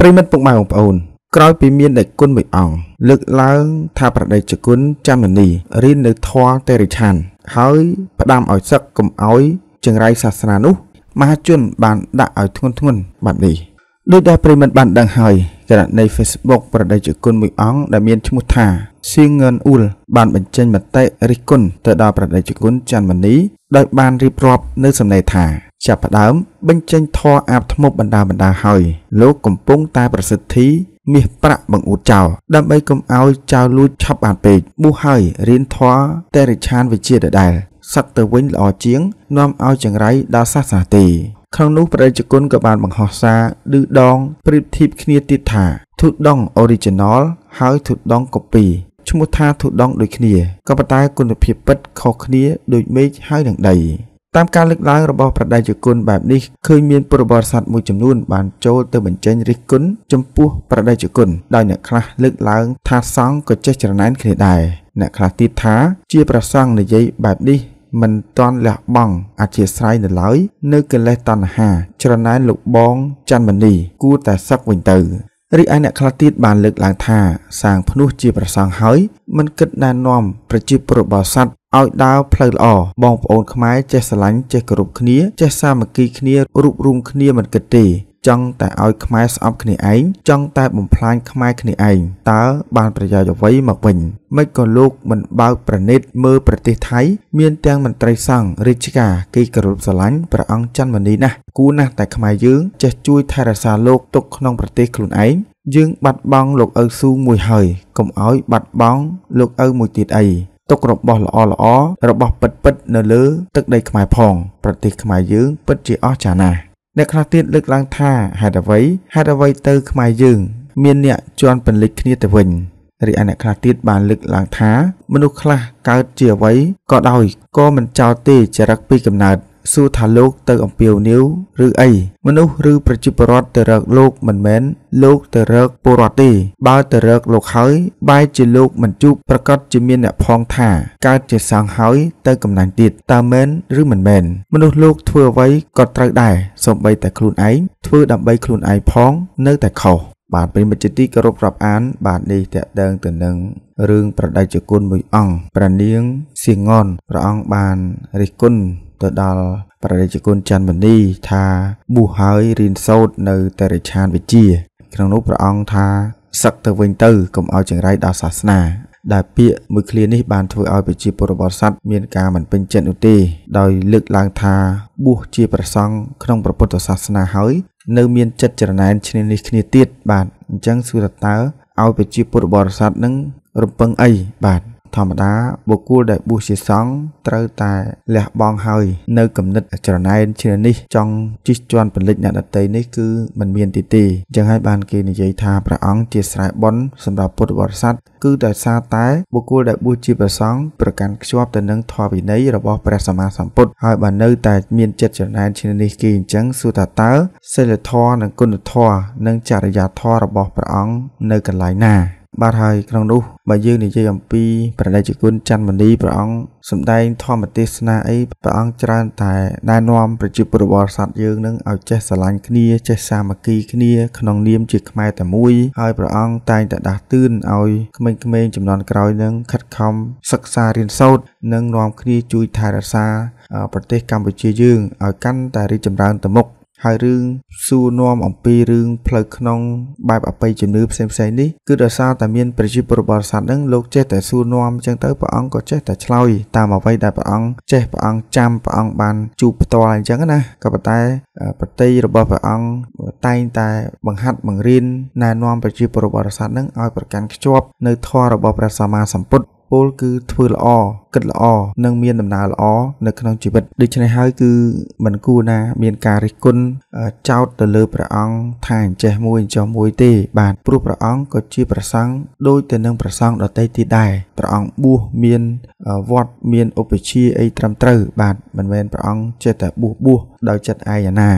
ប្រិមិត្តពុកម៉ែបងប្អូនក្រោយពីមានដេគុណមួយអង្គលើកឡើងថាប្រដេជគុណចាំនីរៀននៅធរតេរិឆានហើយ ផ្ដាំឲ្យសឹកកុំឲ្យ ចង្រៃសាសនានោះមហាជនបានដាក់ឲ្យធ្ងន់ធ្ងន់បែបនេះដោយដែលប្រិមិត្តបានដឹងហើយករណី Facebook ប្រដេជគុណមួយអង្គដែលមានឈ្មោះថាសៀងងឿនអ៊ុលបានបញ្ចេញមតិរិះគន់ទៅដល់ប្រដេជគុណច័ន្ទមនី ដោយបានរៀបរាប់នៅសំណេរថាចាប់ផ្ដើមបញ្ចេញធរអាបធ្មប់បណ្ដាបណ្ដាហើយ លោកកំពុងតែប្រសិទ្ធី មាសប្រាក់បង្អួតចោលដើម្បីកុំឲ្យចៅលួចឆប់បានពេកមោះហើយរៀនធរតេរិឆានវិជាដដែលសឹកទៅវិញល្អជាង នាំឲ្យចង្រៃដល់សាសនាទេក្នុងនោះប្រតិជនក៏បានបង្ហោះសារឌឺដងប្រៀបធៀបគ្នាទៀតថា ធូដង original ហើយធូដង copy ឈ្មោះថាធូដងដូចគ្នាក៏ប៉ុន្តែគុណភាពពិតខុសគ្នាដូចមេឃហើយនឹងដីតាមការលើកឡើងរបស់ប្រដេជគុណបែបនេះឃើញមានពុរវត្តស័ក្តិមួយចំនួនបានចូលទៅបញ្ចេញរិះគន់ចំពោះប្រដេជគុណដោយអ្នកខ្លះលើកឡើង ថាសង្ឃក៏ចេះចរណែនគ្នាដែរអ្នកខ្លះទៀតថា ជាប្រសង់និយាយបែបនេះមិនតាន់លះបង់អធិស្ស្រ័យនៅឡើយនៅកិលេសតណ្ហាច្រណែនលោកបងច័ន្ទមនីគួរតែសឹកវិញទៅរីឯអ្នកខ្លះទៀតបានលើកឡើងថាសាងភ្នោះជាប្រសង់ហើយមិនគិតណែនាំប្រជាពលរដ្ឋបោសាត់ឲ្យដើរផ្លូវល្អបងប្អូនខ្មែរចេះស្រឡាញ់ចេះគោរពគ្នាចេះសាមគ្គីគ្នារួបរមគ្នាមិនគិតទេចង់តែឲ្យខ្មែរស្អប់គ្នាឯងចង់តែបំផ្លាញខ្មែរគ្នាឯងតើបានប្រយោជន៍អ្វីមកវិញមិនក៏លោកមិនបើកប្រណិតមើលប្រទេសថៃមានទាំងមន្ត្រីសង្ឃរាជការគេគោរពស្រឡាញ់ព្រះអង្គច័ន្ទមនីណាស់គូណាស់តែខ្មែរយើង ចេះជួយថែរក្សាលោកទុកក្នុងប្រទេសខ្លួនឯងយើងបាត់បង់លោកឪស៊ូមួយហើយកុំឲ្យបាត់បង់លោកឪមួយទៀតអីទុករបស់ល្អល្អរបស់ពិតពិតនៅលើទឹកដីខ្មែរផងប្រទេសខ្មែរយើងពិតជាអស្ចារ្យណាស់អ្នកខ្លះទៀតលើកឡើងថាហេតុអ្វីហេតុអ្វីទៅខ្មែរយើងមានអ្នកជន់ពន្លិចគ្នាទៅវិញរីឯអ្នកខ្លះទៀតបានលើកឡើងថា មនុស្សខ្លះកើតជាអ្វីក៏ដោយក៏មិនចោលទេចរិតពីកំណើតសួរថាលោកទៅអំពាវនាវឬអីមនុស្សឬប្រជាពលរដ្ឋទៅរកលោកមិនមែនលោកទៅរកពលរដ្ឋទេបើទៅរកលោកហើយបែរជាលោកមិនជួបប្រកាសជាមានអ្នកផងថាកើតជាសង្ឃហើយទៅកំណាញ់ទៀតតើមែនឬមិនមែនមនុស្សលោកធ្វើអ្វីក៏ត្រូវដែរសូម្បីតែខ្លួនឯងធ្វើដើម្បីខ្លួនឯងផង នៅតែខុសបាទប្រិមត្តជាទីគោរពរាប់អាន បាទនេះតកតងទៅនឹងរឿងប្រដេជគុណមួយអង្គព្រះនាងសៀងងនព្រះអង្គបានរិះគន់ទៅដល់ព្រះរាជគុណច័ន្ទមនីថាប៊ូហើយរៀនសូត្រនៅតរិឆានវិជាក្នុងនោះព្រះអង្គថាសឹកទៅវិញទៅកុំឲ្យចង្រៃដល់សាសនា ដែលពាក្យមួយឃ្លានេះ បានធ្វើឲ្យប្រជាពលរដ្ឋស័ក្តិមានការមិនពេញចិត្តនោះទេដោយលើកឡើង ថាប៊ូជាព្រះសង្ឃក្នុងព្រះពុទ្ធសាសនាហើយនៅមានចិត្តចរណែនឈ្នានេះគ្នាទៀតបាទអញ្ចឹងសួរតើឲ្យប្រជាពលរដ្ឋស័ក្តិនឹងរំពឹងអីបាទធម្មតាបុគ្គលដែលបួសជាសង្ឃត្រូវតែលះបង់ហើយ នៅគំនិតចរណែនឈ្នានេះចង់ជិះជាន់ពលិចអ្នកដតីនេះគឺមិនមានទីទេអញ្ចឹងហើយបានគេនិយាយថាព្រះអង្គជាស្រែបុណ្យសម្រាប់ពុទ្ធបរិស័ទគឺដោយសារតែបុគ្គលដែលបួសជាព្រះសង្ឃប្រកាន់ខ្ជាប់ទៅនឹងធម៌វិន័យរបស់ព្រះសម្មាសម្ពុទ្ធហើយបើនៅតែមានចិត្តចរណែនឈ្នានេះគេអញ្ចឹងសួរថាតើសិលធម៌និងគុណធម៌និងចរិយាធម៌របស់ព្រះអង្គនៅកន្លែងណាបាទហើយក្នុងនោះបើយើងនិយាយអំពីព្រះរាជគុណច័ន្ទមនីព្រះអង្គសម្ដែង ធម្មទេសនាអីព្រះអង្គច្រើនតែណែនាំប្រជាពលរដ្ឋសត្វយើង នឹងឲ្យចេះស្រឡាញ់គ្នាចេះសាមគ្គីគ្នា ក្នុង នាមជាខ្មែរតែមួយហើយព្រះអង្គតែងតែដាស់តឿនឲ្យក្មេងៗចំនួនក្រោយនឹងខិតខំសិក្សារៀនសូត្រនិងនាំ គ្នាជួយ ថែរក្សា ប្រទេស កម្ពុជាយើងឲ្យកាន់តែរីកចម្រើនទៅមុខហើយរឿងសួរនាំអំពីរឿងផ្លូវក្នុងបែបអបិយជំនឿផ្សេងៗនេះគឺដោយសារតែមានប្រជាពលរដ្ឋសัตว์នឹងលោកចេះតែសួរនាំអញ្ចឹងទៅព្រះអង្គក៏ចេះតែឆ្លើយតាមអ្វីដែលព្រះអង្គចេះព្រះអង្គចាំព្រះអង្គបានជួបផ្ទាល់អញ្ចឹងណាក៏ប៉ុន្តែ ប្រតិយរបស់ព្រះអង្គតែងតែ បង្ហាត់បង្រៀនណែនាំប្រជាពលរដ្ឋសัตว์នឹងឲ្យប្រកាន់ខ្ជាប់ នៅធម៌របស់ព្រះសម្មាសម្ពុទ្ធពលគឺធ្វើល្អគិតល្អនិងមានដំណើរល្អនៅក្នុងជីវិតដូច្នេះហើយគឺមិនគួរណាមានការរិះគន់ចោទទៅលើព្រះអង្គថាអញ្ចេះមួយអញ្ចោះមួយទេ បាទព្រោះព្រះអង្គក៏ជាប្រសង់ដូចទៅនឹងប្រសង់ដតីទៀតដែរព្រះអង្គបួសមានវត្តមានឧបជាអីត្រឹមត្រូវបាទមិនមែនព្រះអង្គចេះតែបួសបួសដោយចិត្តឯកឯណា